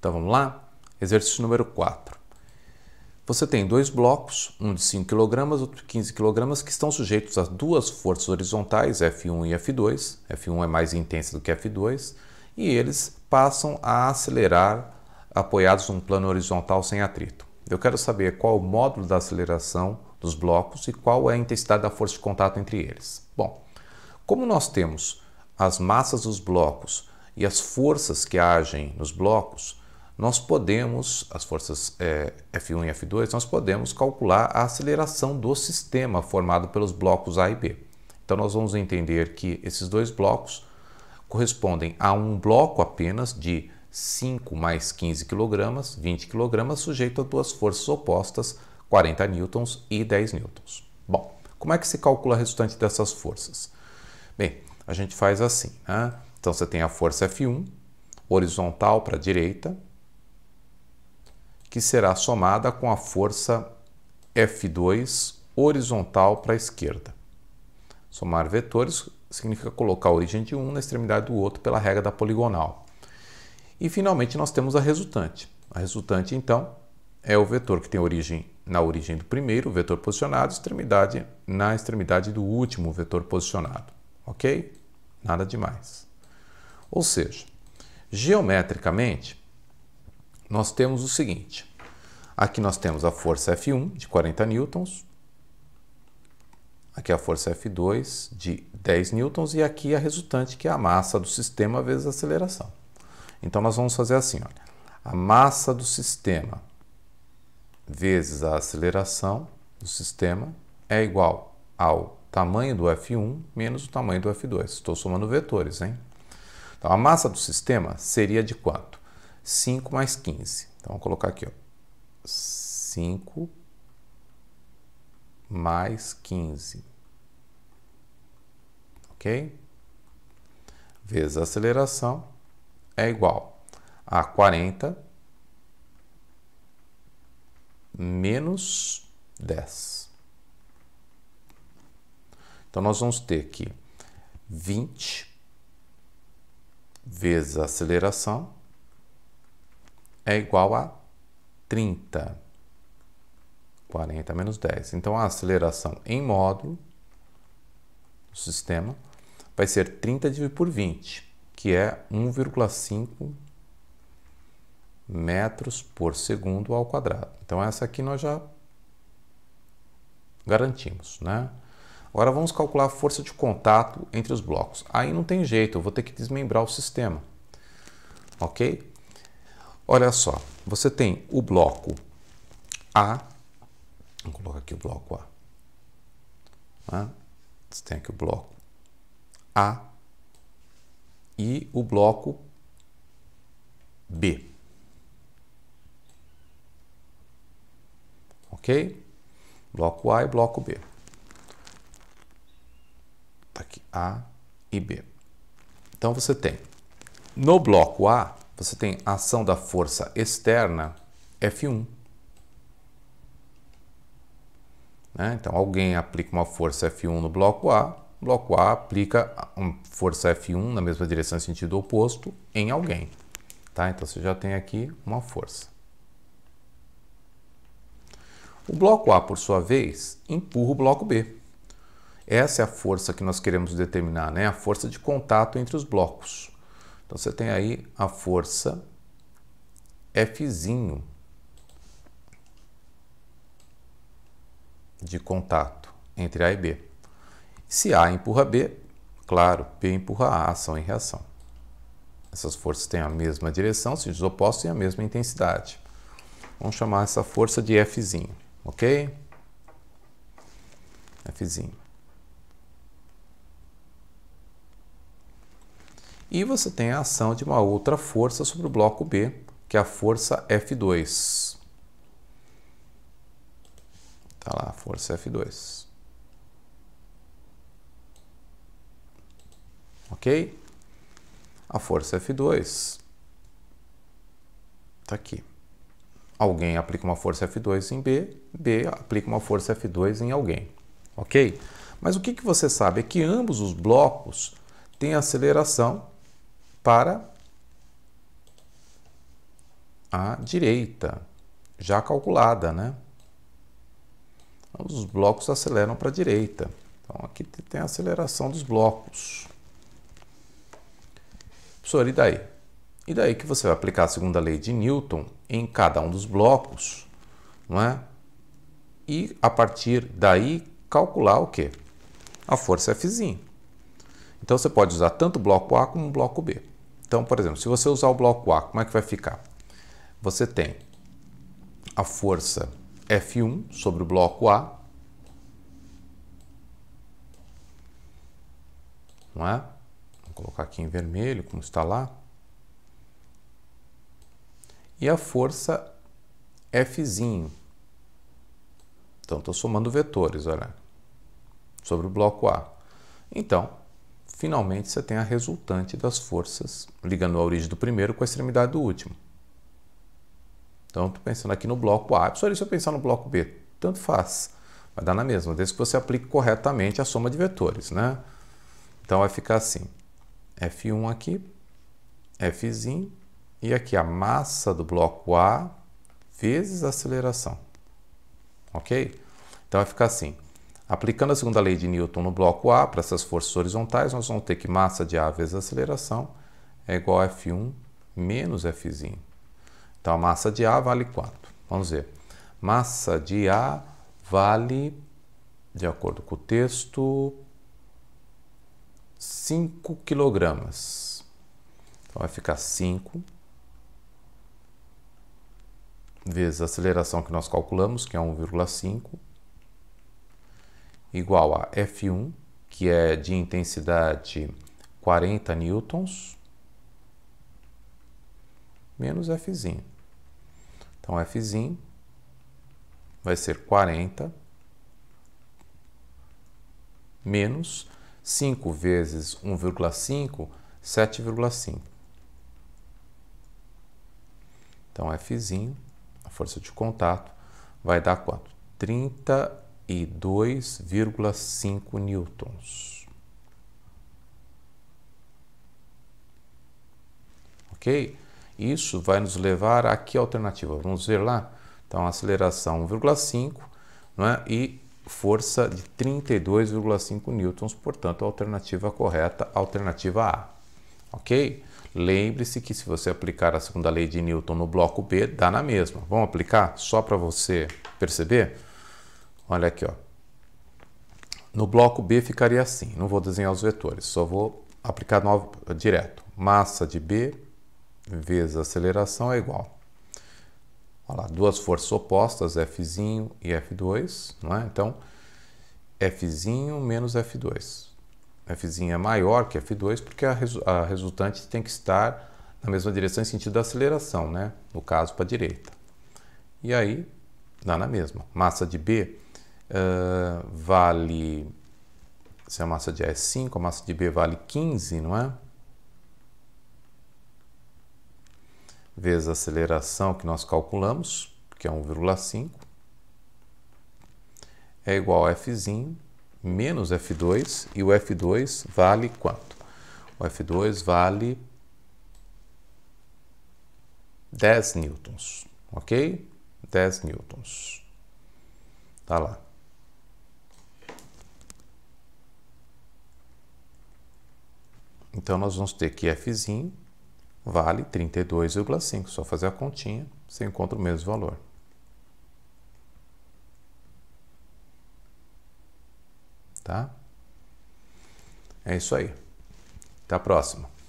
Então vamos lá? Exercício número 4. Você tem dois blocos, um de 5 kg, outro de 15 kg, que estão sujeitos a duas forças horizontais, F1 e F2. F1 é mais intensa do que F2, e eles passam a acelerar apoiados num plano horizontal sem atrito. Eu quero saber qual o módulo da aceleração dos blocos e qual é a intensidade da força de contato entre eles. Bom, como nós temos as massas dos blocos e as forças que agem nos blocos, nós podemos, as forças é, eh, F1 e F2, nós podemos calcular a aceleração do sistema formado pelos blocos A e B. Então nós vamos entender que esses dois blocos correspondem a um bloco apenas de 5 mais 15 kg, 20 kg, sujeito a duas forças opostas, 40 N e 10 N. Bom, como é que se calcula a resultante dessas forças? Bem, a gente faz assim, né? Então você tem a força F1, horizontal para a direita, que será somada com a força F2 horizontal para a esquerda. Somar vetores significa colocar a origem de um na extremidade do outro pela regra da poligonal. E finalmente nós temos a resultante. A resultante então é o vetor que tem origem na origem do primeiro vetor posicionado, extremidade na extremidade do último vetor posicionado. OK? Nada demais. Ou seja, geometricamente nós temos o seguinte. Aqui nós temos a força F1 de 40 newtons, aqui é a força F2 de 10 newtons e aqui é a resultante que é a massa do sistema vezes a aceleração. Então nós vamos fazer assim, olha. A massa do sistema vezes a aceleração do sistema é igual ao tamanho do F1 menos o tamanho do F2. Estou somando vetores, hein? Então, a massa do sistema seria de quanto? 5 mais 15. Então, vou colocar aqui, ó, 5 mais 15. Ok? Vezes a aceleração é igual a 40 menos 10. Então, nós vamos ter aqui 20 vezes a aceleração é igual a 30. 40 menos 10. Então, a aceleração em módulo do sistema vai ser 30 dividido por 20, que é 1,5 metros por segundo ao quadrado. Então, essa aqui nós já garantimos, né? Agora vamos calcular a força de contato entre os blocos. Aí não tem jeito, eu vou ter que desmembrar o sistema. Ok? Olha só, você tem o bloco A, vou colocar aqui o bloco A. Tá? você tem aqui o bloco A e o bloco B. Ok? Bloco A e bloco B. Tá aqui A e B. Então você tem no bloco A você tem a ação da força externa F1. Né? Então, alguém aplica uma força F1 no bloco A, o bloco A aplica uma força F1 na mesma direção, e sentido oposto, em alguém. Tá? Então, você já tem aqui uma força. O bloco A, por sua vez, empurra o bloco B. Essa é a força que nós queremos determinar, né? a força de contato entre os blocos. Então você tem aí a força Fzinho de contato entre A e B. Se A empurra B, claro, B empurra A, ação e reação. Essas forças têm a mesma direção, se opostos e a mesma intensidade. Vamos chamar essa força de Fzinho, ok? Fzinho. E você tem a ação de uma outra força sobre o bloco B, que é a força F2. Tá lá, força F2. Ok? A força F2 está aqui. Alguém aplica uma força F2 em B, B aplica uma força F2 em alguém. Ok? Mas o que, que você sabe é que ambos os blocos têm aceleração para a direita, já calculada, né? Os blocos aceleram para a direita. Então aqui tem a aceleração dos blocos. Professor, e daí? E daí que você vai aplicar a segunda lei de Newton em cada um dos blocos, não é? E a partir daí calcular o quê? A força Fzinho. Então você pode usar tanto o bloco A como o bloco B. Então, por exemplo, se você usar o bloco A, como é que vai ficar? Você tem a força F1 sobre o bloco A, não é? Vou colocar aqui em vermelho, como está lá. E a força Fzinho. Então, estou somando vetores, olha, sobre o bloco A. Então, Finalmente, você tem a resultante das forças ligando a origem do primeiro com a extremidade do último. Então, estou pensando aqui no bloco A. Professor, e se eu pensar no bloco B? Tanto faz. Vai dar na mesma, desde que você aplique corretamente a soma de vetores, né? Então, vai ficar assim. F1 aqui, Fzinho, e aqui a massa do bloco A vezes a aceleração. Ok? Então, vai ficar assim. Aplicando a segunda lei de Newton no bloco A para essas forças horizontais, nós vamos ter que massa de A vezes aceleração é igual a F1 menos F. Então a massa de A vale quanto? Vamos ver. Massa de A vale, de acordo com o texto, 5 quilogramas. Então vai ficar 5 vezes a aceleração que nós calculamos, que é 1,5 igual a F1, que é de intensidade 40 newtons, menos Fzinho. Então, Fzinho vai ser 40 menos 5 vezes 1,5, 7,5. Então, Fzinho, a força de contato, vai dar quanto? 30 e 2,5 newtons. Ok? Isso vai nos levar a que alternativa? Vamos ver lá. Então, aceleração 1,5 né? e força de 32,5 newtons, portanto, a alternativa correta, alternativa A. Ok? Lembre-se que se você aplicar a segunda lei de Newton no bloco B, dá na mesma. Vamos aplicar só para você perceber? Olha aqui, ó. No bloco B ficaria assim, não vou desenhar os vetores, só vou aplicar novo, direto. Massa de B vezes aceleração é igual. Olha lá, duas forças opostas, F e F2, não é? Então, F menos F2. F é maior que F2 porque a, resu a resultante tem que estar na mesma direção em sentido da aceleração, né? No caso, para a direita. E aí, dá na mesma. Massa de B ah, vale. Se a massa de A é 5, a massa de B vale 15, não é? Vezes a aceleração que nós calculamos, que é 1,5, é igual a F menos F2, e o F2 vale quanto? O F2 vale 10 newtons, ok? 10 newtons. Tá lá. Então, nós vamos ter que F vale 32,5. Só fazer a continha, você encontra o mesmo valor. Tá? É isso aí. Até a próxima.